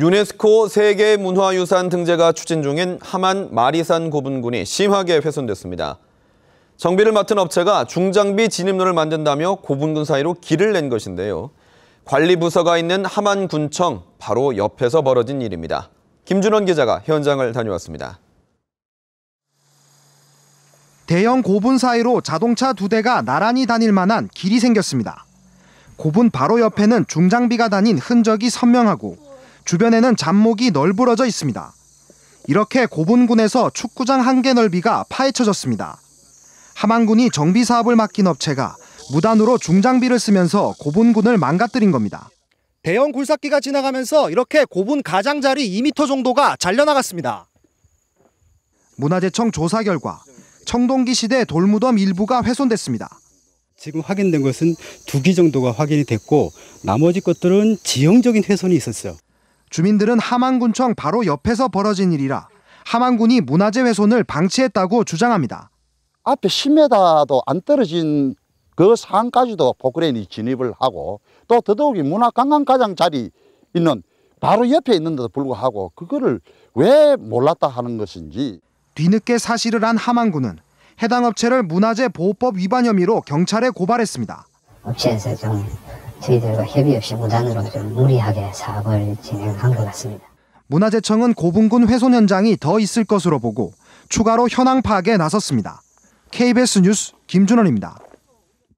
유네스코 세계문화유산 등재가 추진 중인 하만 마리산 고분군이 심하게 훼손됐습니다. 정비를 맡은 업체가 중장비 진입로를 만든다며 고분군 사이로 길을 낸 것인데요. 관리부서가 있는 하만군청 바로 옆에서 벌어진 일입니다. 김준원 기자가 현장을 다녀왔습니다. 대형 고분 사이로 자동차 두 대가 나란히 다닐 만한 길이 생겼습니다. 고분 바로 옆에는 중장비가 다닌 흔적이 선명하고 주변에는 잡목이 널브러져 있습니다. 이렇게 고분군에서 축구장 한 개 넓이가 파헤쳐졌습니다. 함안군이 정비 사업을 맡긴 업체가 무단으로 중장비를 쓰면서 고분군을 망가뜨린 겁니다. 대형 굴삭기가 지나가면서 이렇게 고분 가장자리 2m 정도가 잘려나갔습니다. 문화재청 조사 결과 청동기 시대 돌무덤 일부가 훼손됐습니다. 지금 확인된 것은 두 기 정도가 확인이 됐고 나머지 것들은 지형적인 훼손이 있었어요. 주민들은 함안군청 바로 옆에서 벌어진 일이라 함안군이 문화재 훼손을 방치했다고 주장합니다. 앞에 10m도 안 떨어진 그 상까지도 포크레인이 진입을 하고 또 더더욱이 문화관광과장 자리 있는 바로 옆에 있는데도 불구하고 그거를 왜 몰랐다 하는 것인지 뒤늦게 사실을 한 함안군은 해당 업체를 문화재 보호법 위반 혐의로 경찰에 고발했습니다. 업체에서 좀 저희들과 협의 없이 무단으로 좀 무리하게 사업을 진행한 것 같습니다. 문화재청은 고분군 훼손 현장이 더 있을 것으로 보고 추가로 현황 파악에 나섰습니다. KBS 뉴스 김준원입니다.